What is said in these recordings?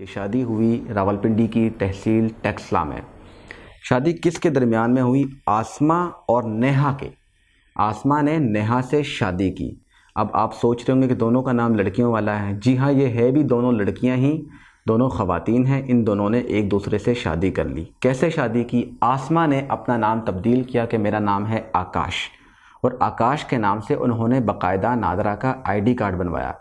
ये शादी हुई रावलपिंडी की तहसील टैक्सला में शादी किसके दरमियान में हुई आसमा और नेहा के आसमा ने नेहा से शादी की अब आप सोच रहे होंगे कि दोनों का नाम लड़कियों वाला है जी हाँ ये है भी दोनों लड़कियां ही दोनों ख़वातीन हैं इन दोनों ने एक दूसरे से शादी कर ली कैसे शादी की आसमा ने अपना नाम तब्दील किया कि मेरा नाम है आकाश और आकाश के नाम से उन्होंने बाकायदा नादरा का आईडी कार्ड बनवाया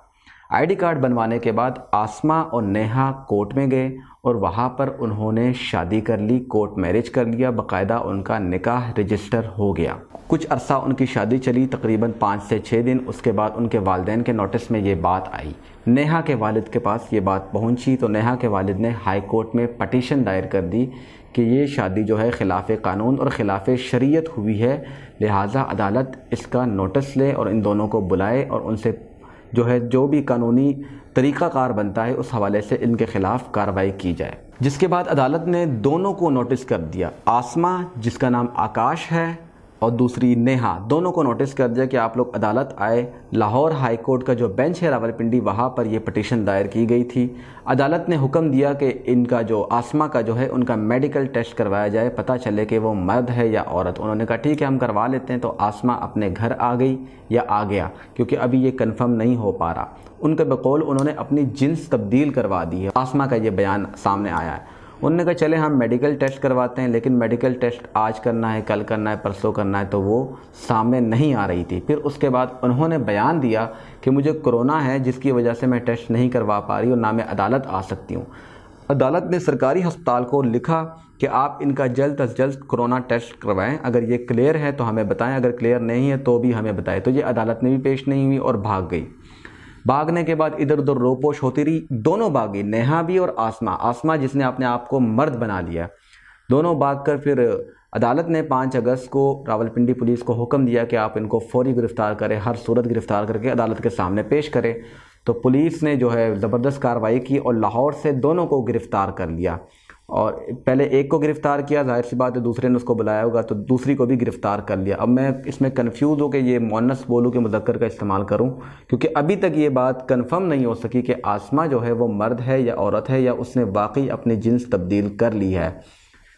आईडी कार्ड बनवाने के बाद आसमा और नेहा कोर्ट में गए और वहाँ पर उन्होंने शादी कर ली कोर्ट मैरिज कर लिया बकायदा उनका निकाह रजिस्टर हो गया कुछ अरसा उनकी शादी चली तकरीबन पाँच से छः दिन उसके बाद उनके वालदेन के नोटिस में ये बात आई नेहा के वालिद के पास ये बात पहुंची तो नेहा के वालिद ने हाई कोर्ट में पटिशन दायर कर दी कि ये शादी जो है ख़िलाफ़ कानून और ख़िलाफ़ शरीयत हुई है लिहाजा अदालत इसका नोटिस ले और इन दोनों को बुलाए और उनसे जो है जो भी कानूनी तरीक़ाकार बनता है उस हवाले से इनके ख़िलाफ़ कार्रवाई की जाए जिसके बाद अदालत ने दोनों को नोटिस कर दिया आसमा जिसका नाम आकाश है और दूसरी नेहा दोनों को नोटिस कर दिया कि आप लोग अदालत आए लाहौर हाई कोर्ट का जो बेंच है रावलपिंडी वहाँ पर यह पटिशन दायर की गई थी अदालत ने हुक्म दिया कि इनका जो आसमा का जो है उनका मेडिकल टेस्ट करवाया जाए पता चले कि वो मर्द है या औरत उन्होंने कहा ठीक है हम करवा लेते हैं तो आसमा अपने घर आ गई या आ गया क्योंकि अभी ये कन्फर्म नहीं हो पा रहा उनके बकौल उन्होंने अपनी जिन्स तब्दील करवा दी है आसमा का ये बयान सामने आया है उनने कहा चले हम मेडिकल टेस्ट करवाते हैं लेकिन मेडिकल टेस्ट आज करना है कल करना है परसों करना है तो वो सामने नहीं आ रही थी फिर उसके बाद उन्होंने बयान दिया कि मुझे कोरोना है जिसकी वजह से मैं टेस्ट नहीं करवा पा रही और ना मैं अदालत आ सकती हूँ अदालत ने सरकारी हस्पताल को लिखा कि आप इनका जल्द अज जल्द कोरोना टेस्ट करवाएं अगर ये क्लियर है तो हमें बताएं अगर क्लियर नहीं है तो भी हमें बताएं तो ये अदालत में भी पेश नहीं हुई और भाग गई भागने के बाद इधर उधर रोपोश होती रही दोनों भागी नेहा भी और आसमा आसमा जिसने अपने आप को मर्द बना लिया दोनों भाग कर फिर अदालत ने 5 अगस्त को रावलपिंडी पुलिस को हुक्म दिया कि आप इनको फौरी गिरफ़्तार करें हर सूरत गिरफ़्तार करके अदालत के सामने पेश करें तो पुलिस ने जो है ज़बरदस्त कार्रवाई की और लाहौर से दोनों को गिरफ़्तार कर लिया और पहले एक को गिरफ़्तार किया जाहिर सी बात है दूसरे ने उसको बुलाया होगा तो दूसरी को भी गिरफ़्तार कर लिया अब मैं इसमें कन्फ्यूज़ हूँ कि ये मोनस बोलूँ कि मुजक्कर का इस्तेमाल करूँ क्योंकि अभी तक ये बात कन्फर्म नहीं हो सकी कि आसमा जो है वो मर्द है या औरत है या उसने वाकई अपनी जिन्स तब्दील कर ली है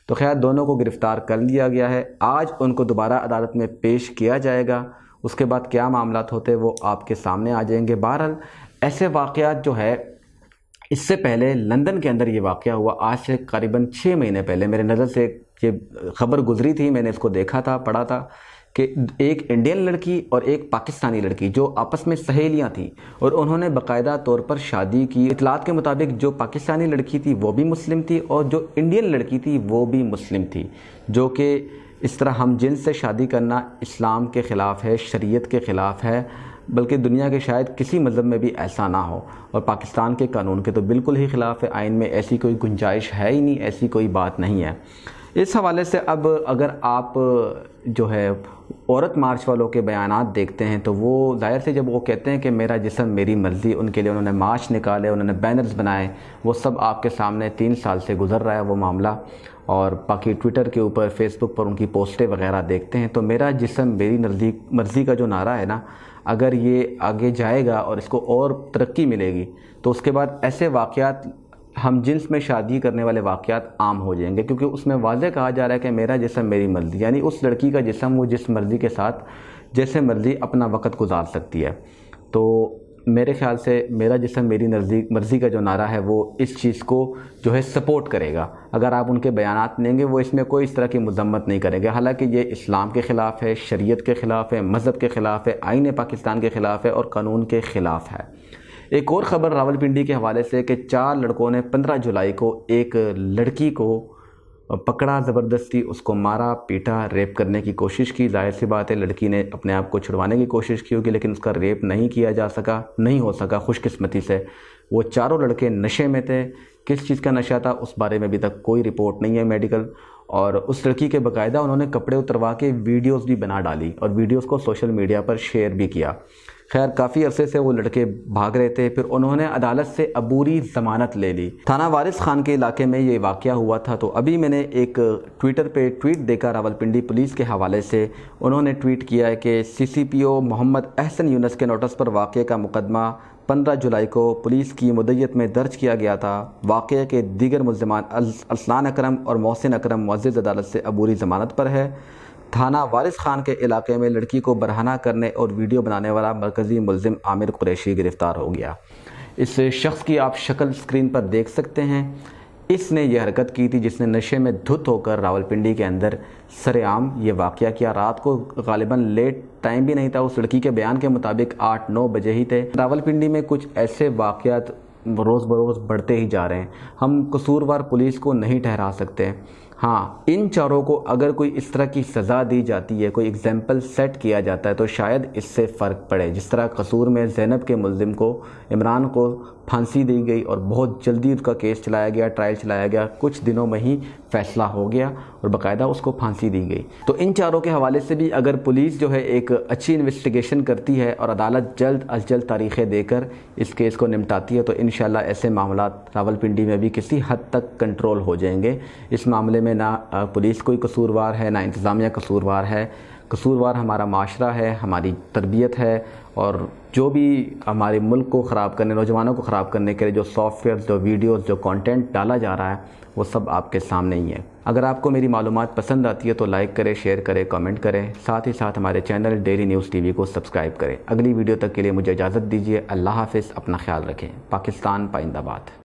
तो खैर दोनों को गिरफ़्तार कर लिया गया है आज उनको दोबारा अदालत में पेश किया जाएगा उसके बाद क्या मामला होते वो आपके सामने आ जाएंगे बहरहाल ऐसे वाक़ात जो है इससे पहले लंदन के अंदर ये वाक़ हुआ आज से करीबन छः महीने पहले मेरे नज़र से ये खबर गुजरी थी मैंने इसको देखा था पढ़ा था कि एक इंडियन लड़की और एक पाकिस्तानी लड़की जो आपस में सहेलियां थीं और उन्होंने बकायदा तौर पर शादी की इतलात के मुताबिक जो पाकिस्तानी लड़की थी वो भी मुस्लिम थी और जो इंडियन लड़की थी वो भी मुस्लिम थी जो कि इस तरह हम जिन से शादी करना इस्लाम के ख़िलाफ़ है शरीयत के ख़िलाफ़ है बल्कि दुनिया के शायद किसी मज़हब में भी ऐसा ना हो और पाकिस्तान के कानून के तो बिल्कुल ही ख़िलाफ़ है आइन में ऐसी कोई गुंजाइश है ही नहीं ऐसी कोई बात नहीं है इस हवाले से अब अगर आप जो है औरत मार्च वालों के बयान देखते हैं तो वो ज़ाहिर से जब वो कहते हैं कि मेरा जिसम मेरी मर्ज़ी उनके लिए उन्होंने मार्च निकाले उन्होंने बैनर्स बनाए वो सब आपके सामने तीन साल से गुजर रहा है वो मामला और बाकी ट्विटर के ऊपर फेसबुक पर उनकी पोस्टें वगैरह देखते हैं तो मेरा जिसम मेरी नज़दीक मर्ज़ी का जो नारा है ना अगर ये आगे जाएगा और इसको और तरक्की मिलेगी तो उसके बाद ऐसे वाक़ात हम जिन्स में शादी करने वाले वाक़ात आम हो जाएंगे क्योंकि उसमें वाजह कहा जा रहा है कि मेरा जिसम मेरी मर्ज़ी यानी उस लड़की का जिसम वो जिस मर्ज़ी के साथ जैसे मर्ज़ी अपना वक्त गुजार सकती है तो मेरे ख्याल से मेरा जिसम मेरी नज़दीक मर्ज़ी का जो नारा है वो इस चीज़ को जो है सपोर्ट करेगा अगर आप उनके बयान लेंगे वो इसमें कोई इस तरह की मजम्मत नहीं करेंगे हालांकि ये इस्लाम के ख़िलाफ़ है शरीयत के ख़िलाफ़ है मज़हब के ख़िलाफ़ है आइन पाकिस्तान के ख़िलाफ़ है और कानून के ख़िलाफ़ है एक और ख़बर रावलपिंडी के हवाले से कि चार लड़कों ने पंद्रह जुलाई को एक लड़की को पकड़ा ज़बरदस्ती उसको मारा पीटा रेप करने की कोशिश की जाहिर सी बात है लड़की ने अपने आप को छुड़वाने की कोशिश की होगी लेकिन उसका रेप नहीं किया जा सका नहीं हो सका खुशकिस्मती से वो चारों लड़के नशे में थे किस चीज़ का नशा था उस बारे में अभी तक कोई रिपोर्ट नहीं है मेडिकल और उस लड़की के बकायदा उन्होंने कपड़े उतरवा के वीडियोज़ भी बना डाली और वीडियोज़ को सोशल मीडिया पर शेयर भी किया खैर काफ़ी अरसे से वो लड़के भाग रहे थे फिर उन्होंने अदालत से अबूरी जमानत ले ली थाना वारिस खान के इलाके में ये वाक़ हुआ था तो अभी मैंने एक ट्विटर पे ट्वीट देखा रावलपिंडी पुलिस के हवाले से उन्होंने ट्वीट किया है कि सीसीपीओ मोहम्मद अहसन यूनस के नोटिस पर वाक़ का मुकदमा पंद्रह जुलाई को पुलिस की मदयत में दर्ज किया गया था वाक़े के दीगर मुलजमान असलान अक्रम और मोहसिन अक्रम मज़ अदालत से अबूरी ज़मानत पर है थाना वारिस खान के इलाके में लड़की को बरहना करने और वीडियो बनाने वाला मरकज़ी मुलजिम आमिर कुरैशी गिरफ़्तार हो गया इस शख्स की आप शक्ल स्क्रीन पर देख सकते हैं इसने यह हरकत की थी जिसने नशे में धुत होकर रावलपिंडी के अंदर सरेआम ये वाक़ किया रात को गालिबा लेट टाइम भी नहीं था उस लड़की के बयान के मुताबिक आठ नौ बजे ही थे रावलपिंडी में कुछ ऐसे वाक़ात रोज़ बरोज़ बढ़ते ही जा रहे हैं हम कसूरवार पुलिस को नहीं ठहरा सकते हाँ इन चारों को अगर कोई इस तरह की सज़ा दी जाती है कोई एग्जाम्पल सेट किया जाता है तो शायद इससे फ़र्क पड़े जिस तरह कसूर में जैनब के मुलिम को इमरान को फांसी दी गई और बहुत जल्दी उसका केस चलाया गया ट्रायल चलाया गया कुछ दिनों में ही फैसला हो गया और बाकायदा उसको फांसी दी गई तो इन चारों के हवाले से भी अगर पुलिस जो है एक अच्छी इन्वेस्टिगेशन करती है और अदालत जल्द अज जल्द तारीखें देकर इस केस को निपटाती है तो इन ऐसे मामला रावलपिंडी में भी किसी हद तक कंट्रोल हो जाएंगे इस मामले में में ना पुलिस कोई कसूरवार है ना इंतज़ामिया कसूरवार है कसूरवार हमारा माशरा है हमारी तरबियत है और जो भी हमारे मुल्क को ख़राब करने नौजवानों को ख़राब करने के लिए जो सॉफ्टवेयर जो वीडियोस जो कंटेंट डाला जा रहा है वो सब आपके सामने ही है अगर आपको मेरी मालूम पसंद आती है तो लाइक करें शेयर करें कमेंट करें साथ ही साथ हमारे चैनल डेली न्यूज़ टी को सब्सक्राइब करें अगली वीडियो तक के लिए मुझे इजाज़त दीजिए अल्लाह हाफ़ अपना ख्याल रखें पाकिस्तान पाइंदाबाद